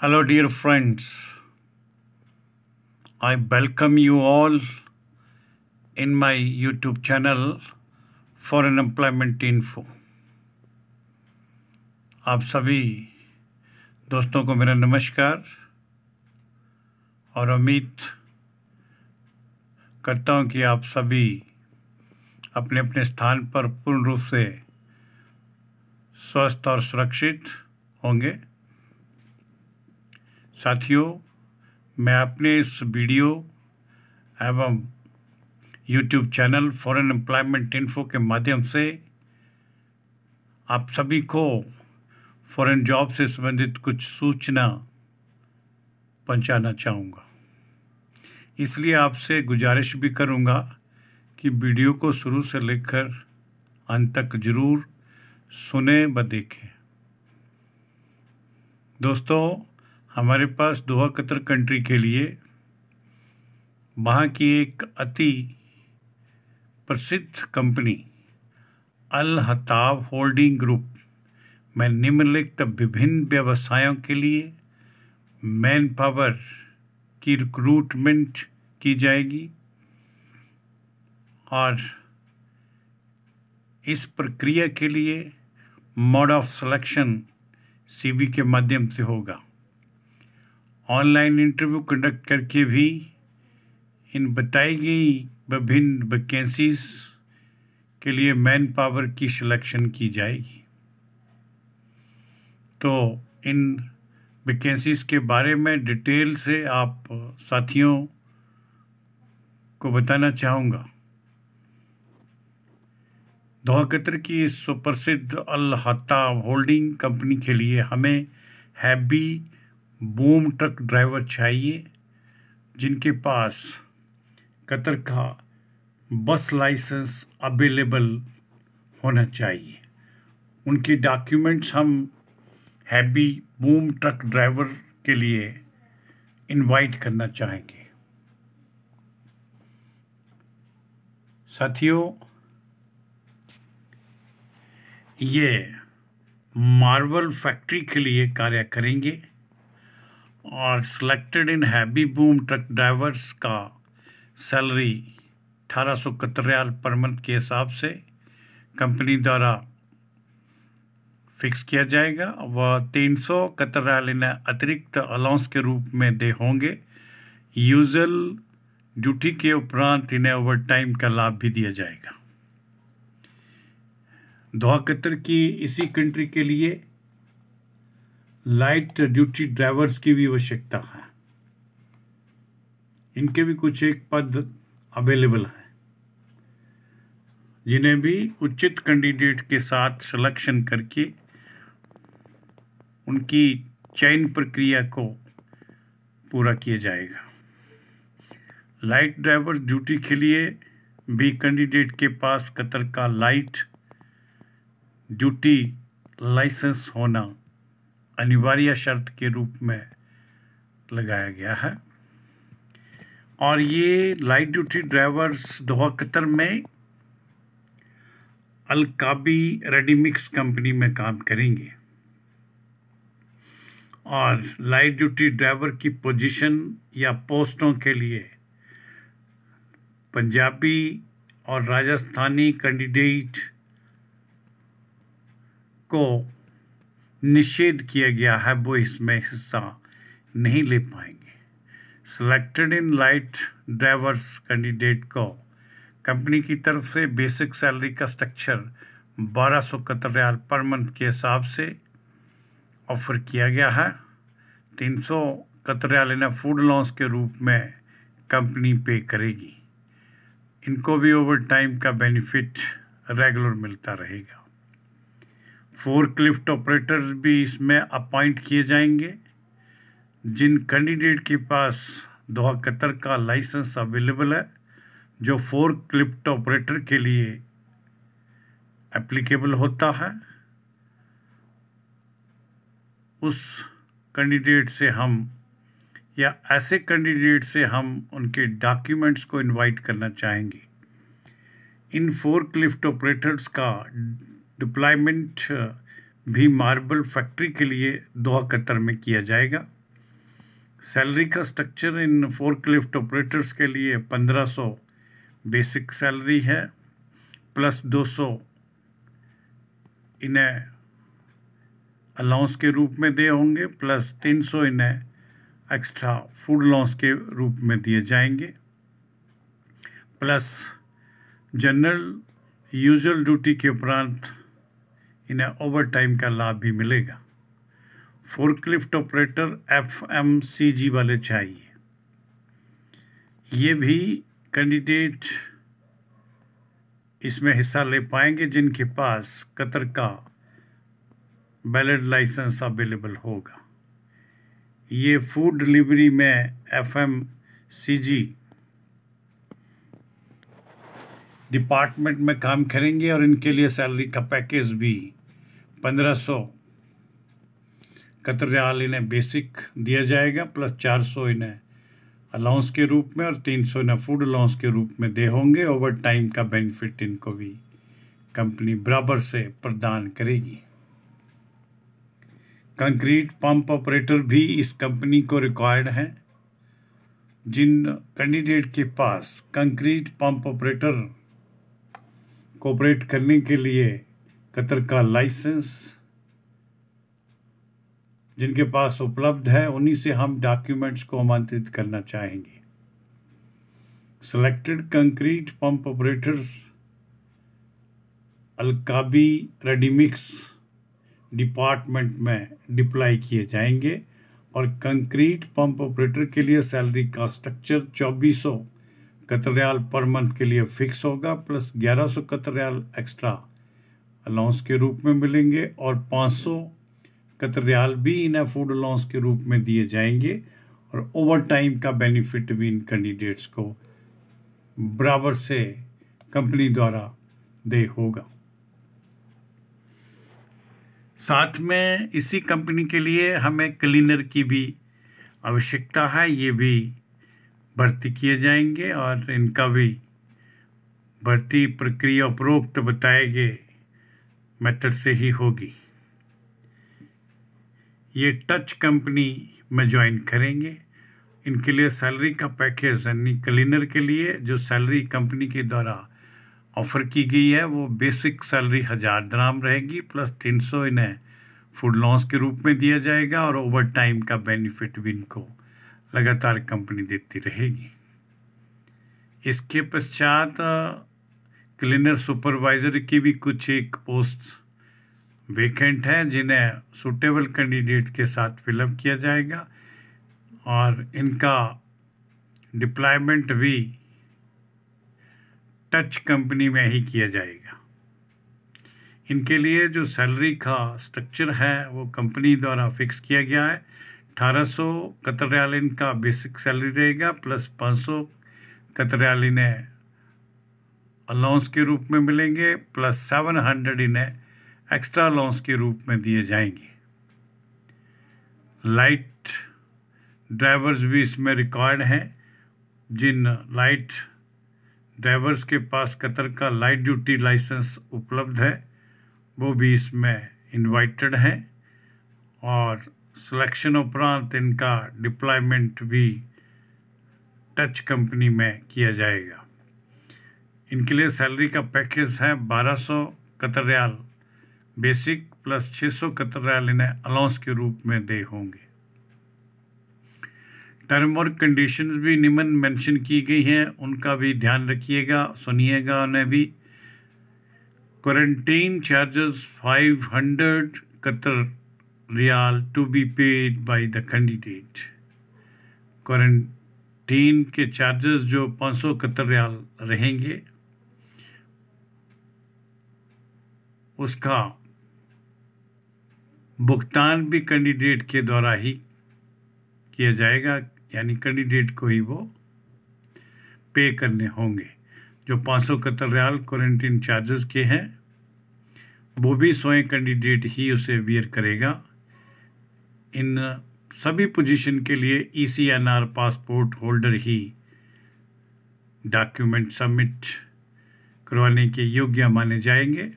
Hello, dear friends. I welcome you all in my YouTube channel for Unemployment Info. आप सभी दोस्तों को मेरा नमस्कार और उम्मीद करता हूँ कि आप सभी अपने अपने स्थान पर पूर्ण रूप से स्वस्थ और सुरक्षित होंगे साथियों मैं अपने इस वीडियो एवं YouTube channel foreign employment info के माध्यम से आप सभी को फॉरेन जॉब से संबंधित कुछ सूचना पहुंचाना चाहूँगा इसलिए आपसे गुजारिश भी करूँगा कि वीडियो को शुरू से लेकर अंत तक ज़रूर सुने व देखें दोस्तों हमारे पास दोहा कतर कंट्री के लिए वहाँ की एक अति प्रसिद्ध company Al Hattab holding group में निम्नलिखित विभिन्न व्यवसायों के लिए मैन पावर की रिक्रूटमेंट की जाएगी और इस प्रक्रिया के लिए मोड ऑफ सिलेक्शन सीबी के माध्यम से होगा ऑनलाइन इंटरव्यू कंडक्ट करके भी इन बताई गई विभिन्न वैकेंसीज के लिए मैन पावर की सिलेक्शन की जाएगी तो इन वैकेंसीज के बारे में डिटेल से आप साथियों को बताना चाहूँगा दोहकतर की सुप्रसिद्ध अल हत्ता होल्डिंग कंपनी के लिए हमें हैबी बूम ट्रक ड्राइवर चाहिए जिनके पास कतर का बस लाइसेंस अवेलेबल होना चाहिए उनके डॉक्यूमेंट्स हम हैवी बूम ट्रक ड्राइवर के लिए इनवाइट करना चाहेंगे साथियों ये मार्बल फैक्ट्री के लिए कार्य करेंगे और सिलेक्टेड इन हैवी बूम ट्रक ड्राइवर्स का सैलरी अठारह सौ रियाल पर मंथ के हिसाब से कंपनी द्वारा फिक्स किया जाएगा व तीन सौ रियाल इन्हें अतिरिक्त अलाउंस के रूप में दे होंगे यूजल ड्यूटी के उपरांत इन्हें ओवर टाइम का लाभ भी दिया जाएगा दोहा कतर की इसी कंट्री के लिए लाइट ड्यूटी ड्राइवर्स की भी आवश्यकता है इनके भी कुछ एक पद अवेलेबल है जिन्हें भी उचित कैंडिडेट के साथ सिलेक्शन करके उनकी चयन प्रक्रिया को पूरा किया जाएगा लाइट ड्राइवर ड्यूटी के लिए भी कैंडिडेट के पास कतर का लाइट ड्यूटी लाइसेंस होना अनिवार्य शर्त के रूप में लगाया गया है और ये light duty drivers Doha Qatar में अलकाबी रेडीमिक्स कंपनी में काम करेंगे और लाइट ड्यूटी ड्राइवर की पोजीशन या पोस्टों के लिए पंजाबी और राजस्थानी कैंडिडेट को निषेध किया गया है वो इसमें हिस्सा नहीं ले पाएंगे सिलेक्टेड इन लाइट ड्राइवर्स कैंडिडेट को कंपनी की तरफ से बेसिक सैलरी का स्ट्रक्चर बारह सौ कतर पर मंथ के हिसाब से ऑफर किया गया है तीन सौ कतर इन्हें फूड लॉन्स के रूप में कंपनी पे करेगी इनको भी ओवर टाइम का बेनिफिट रेगुलर मिलता रहेगा फोर क्लिफ्ट ऑपरेटर्स भी इसमें अपॉइंट किए जाएंगे जिन कैंडिडेट के पास दोहा कतर का लाइसेंस अवेलेबल है जो फोर क्लिफ्ट ऑपरेटर के लिए एप्लीकेबल होता है उस कैंडिडेट से हम या ऐसे कैंडिडेट से हम उनके डॉक्यूमेंट्स को इनवाइट करना चाहेंगे इन फोर क्लिफ्ट ऑपरेटर्स का डिप्लॉयमेंट uh, भी मार्बल फैक्ट्री के लिए दोहा कतर में किया जाएगा सैलरी का स्ट्रक्चर इन क्लिफ्ट ऑपरेटर्स के लिए 1500 बेसिक सैलरी है प्लस 200 इन्हें अलाउंस के रूप में दे होंगे प्लस 300 इन्हें एक्स्ट्रा फूड अलाउंस के रूप में दिए जाएंगे प्लस जनरल यूजुअल ड्यूटी के उपरांत इन्हें ओवर टाइम का लाभ भी मिलेगा forklift operator F M C G वाले चाहिए ये भी कैंडिडेट इसमें हिस्सा ले पाएंगे जिनके पास कतर का बैलेट लाइसेंस अवेलेबल होगा ये फूड डिलीवरी में F M C G department में काम करेंगे और इनके लिए सैलरी का पैकेज भी पंद्रह सौ कतरयाल इन्हें बेसिक दिया जाएगा प्लस चार सौ इन्हें अलाउंस के रूप में और तीन सौ इन्हें फूड अलाउंस के रूप में दे होंगे ओवर टाइम का बेनिफिट इनको भी कंपनी बराबर से प्रदान करेगी कंक्रीट पंप ऑपरेटर भी इस कंपनी को रिक्वायर्ड हैं जिन कैंडिडेट के पास कंक्रीट पंप ऑपरेटर कोऑपरेट करने के लिए कतर का लाइसेंस जिनके पास उपलब्ध है उन्हीं से हम डॉक्यूमेंट्स को आमंत्रित करना चाहेंगे selected concrete pump operators Alkabi ready mix department में डिप्लाई किए जाएंगे और कंक्रीट पंप ऑपरेटर के लिए सैलरी का स्ट्रक्चर चौबीस सौ कतरयाल पर मंथ के लिए फिक्स होगा प्लस ग्यारह सौ कतर एक्स्ट्रा अलाउंस के रूप में मिलेंगे और 500 कतरियाल भी इन्हें फूड अलाउंस के रूप में दिए जाएंगे और ओवर टाइम का बेनिफिट भी इन कैंडिडेट्स को बराबर से कंपनी द्वारा दे होगा साथ में इसी कंपनी के लिए हमें क्लीनर की भी आवश्यकता है ये भी भर्ती किए जाएंगे और इनका भी भर्ती प्रक्रिया उपरोक्त बताए गए मेथड से ही होगी ये टच कंपनी में ज्वाइन करेंगे इनके लिए सैलरी का पैकेज यानी क्लीनर के लिए जो सैलरी कंपनी के द्वारा ऑफ़र की गई है वो बेसिक सैलरी हज़ार दराम रहेगी प्लस तीन सौ इन्हें फूड लॉस के रूप में दिया जाएगा और ओवर टाइम का बेनिफिट भी इनको लगातार कंपनी देती रहेगी इसके पश्चात क्लीनर सुपरवाइज़र की भी कुछ एक पोस्ट वेकेंट हैं जिन्हें सूटेबल कैंडिडेट के साथ फिलअप किया जाएगा और इनका डिप्लॉयमेंट भी टच कंपनी में ही किया जाएगा इनके लिए जो सैलरी का स्ट्रक्चर है वो कंपनी द्वारा फिक्स किया गया है अठारह सौ कतर का इनका बेसिक सैलरी रहेगा प्लस पाँच सौ कतर ने अलाउंस के रूप में मिलेंगे प्लस सेवन हंड्रेड इन्हें एक्स्ट्रा अलाउंस के रूप में दिए जाएंगे लाइट ड्राइवर्स भी इसमें रिकॉर्ड हैं जिन लाइट ड्राइवर्स के पास कतर का लाइट ड्यूटी लाइसेंस उपलब्ध है वो भी इसमें इनवाइटेड हैं और सिलेक्शन उपरांत इनका डिप्लॉयमेंट भी टच कंपनी में किया जाएगा इनके लिए सैलरी का पैकेज है बारह सौ कतर रियाल बेसिक प्लस छः सौ कतर रियाल इन्हें अलाउंस के रूप में दे होंगे टर्म और कंडीशन भी निम्न मेंशन की गई हैं उनका भी ध्यान रखिएगा सुनिएगा उन्हें भी quarantine charges 500 Qatar riyal to be paid by the candidate quarantine के चार्जेस जो 500 कतर रियाल रहेंगे उसका भुगतान भी कैंडिडेट के द्वारा ही किया जाएगा यानी कैंडिडेट को ही वो पे करने होंगे जो पाँच सौ कतर रियाल क्वारंटीन चार्जेस के हैं वो भी स्वयं कैंडिडेट ही उसे वियर करेगा इन सभी पोजीशन के लिए E C N R passport holder ही डॉक्यूमेंट सबमिट करवाने के योग्य माने जाएंगे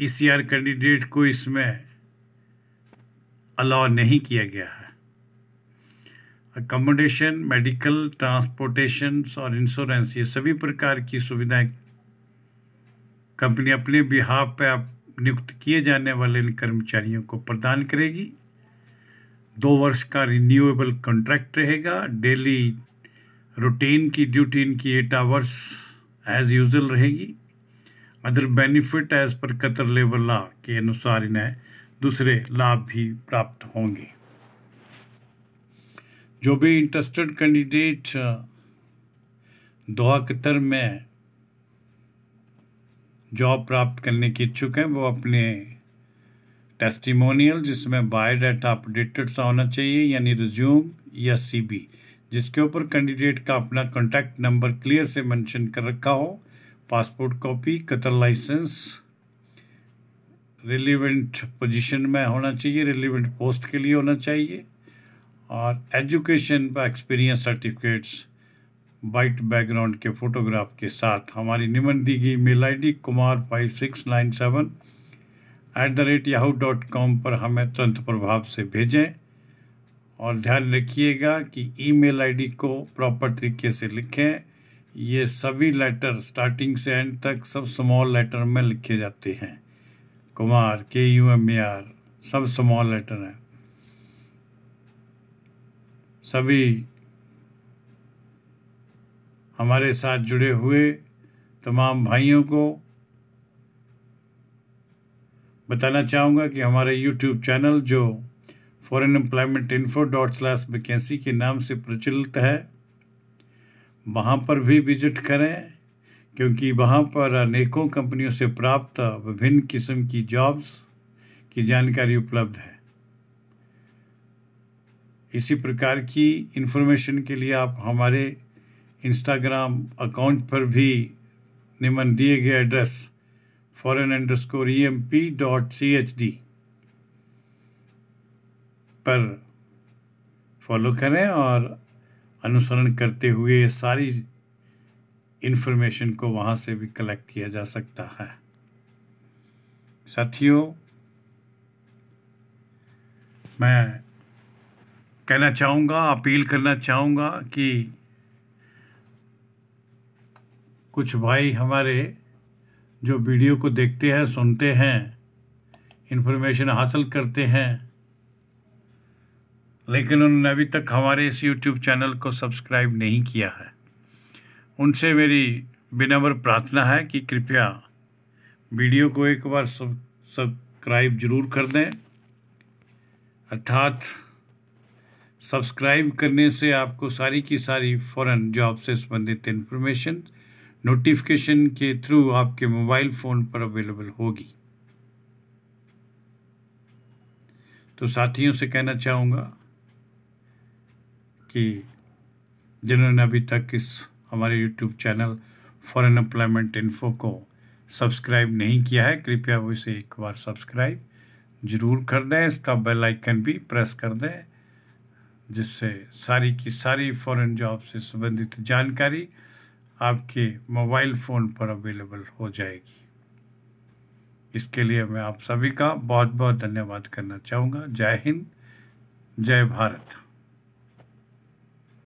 ईसीआर e कैंडिडेट को इसमें अलाउ नहीं किया गया है अकोमोडेशन मेडिकल ट्रांसपोर्टेशन और इंश्योरेंस ये सभी प्रकार की सुविधाएं कंपनी अपने बिहाफ पे आप नियुक्त किए जाने वाले इन कर्मचारियों को प्रदान करेगी दो वर्ष का रिन्यूएबल कॉन्ट्रैक्ट रहेगा डेली रूटीन की ड्यूटी इनकी एट आवर्स एज यूजल रहेगी other benefit as per Qatar labour law के अनुसार इन्हें दूसरे लाभ भी प्राप्त होंगे जो भी इंटरेस्टेड कैंडिडेट दोहा कतर में जॉब प्राप्त करने के इच्छुक हैं वो अपने टेस्टिमोनियल जिसमें बायोडाटा अपडेटेड सा होना चाहिए यानी रिज्यूम या सीबी जिसके ऊपर कैंडिडेट का अपना कॉन्टैक्ट नंबर क्लियर से मेंशन कर रखा हो passport copy Qatar licence relevant position में होना चाहिए रिलीवेंट पोस्ट के लिए होना चाहिए और एजुकेशन पर एक्सपीरियंस सर्टिफिकेट्स वाइट बैकग्राउंड के फोटोग्राफ के साथ हमारी निमन दी गई mail I D Kumar five six nine seven at the rate Yahoo dot com पर हमें तुरंत प्रभाव से भेजें और ध्यान रखिएगा कि ईमेल आईडी को प्रॉपर तरीके से लिखें ये सभी लेटर स्टार्टिंग से एंड तक सब स्मॉल लेटर में लिखे जाते हैं कुमार के यू एम ए आर सब स्मॉल लेटर हैं सभी हमारे साथ जुड़े हुए तमाम भाइयों को बताना चाहूँगा कि हमारे यूट्यूब चैनल जो foreign employment info dot slash vacancy के नाम से प्रचलित है वहाँ पर भी विजिट करें क्योंकि वहाँ पर अनेकों कंपनियों से प्राप्त विभिन्न किस्म की जॉब्स की जानकारी उपलब्ध है इसी प्रकार की इन्फॉर्मेशन के लिए आप हमारे इंस्टाग्राम अकाउंट पर भी निमन दिए गए address foreign underscore E M P dot C H D पर फॉलो करें और अनुसरण करते हुए ये सारी इन्फॉर्मेशन को वहाँ से भी कलेक्ट किया जा सकता है साथियों मैं कहना चाहूँगा अपील करना चाहूँगा कि कुछ भाई हमारे जो वीडियो को देखते हैं सुनते हैं इन्फॉर्मेशन हासिल करते हैं लेकिन उन्होंने अभी तक हमारे इस यूट्यूब चैनल को सब्सक्राइब नहीं किया है उनसे मेरी विनम्र प्रार्थना है कि कृपया वीडियो को एक बार सब सब्सक्राइब जरूर कर दें अर्थात सब्सक्राइब करने से आपको सारी की सारी फ़ौरन जॉब से संबंधित इन्फॉर्मेशन नोटिफिकेशन के थ्रू आपके मोबाइल फ़ोन पर अवेलेबल होगी तो साथियों से कहना चाहूँगा कि जिन्होंने अभी तक इस हमारे YouTube channel for employment info को सब्सक्राइब नहीं किया है कृपया वो इसे एक बार सब्सक्राइब ज़रूर कर दें इसका बेल आइकन भी प्रेस कर दें जिससे सारी की सारी फॉरेन जॉब से संबंधित जानकारी आपके मोबाइल फ़ोन पर अवेलेबल हो जाएगी इसके लिए मैं आप सभी का बहुत बहुत धन्यवाद करना चाहूँगा जय हिंद जय भारत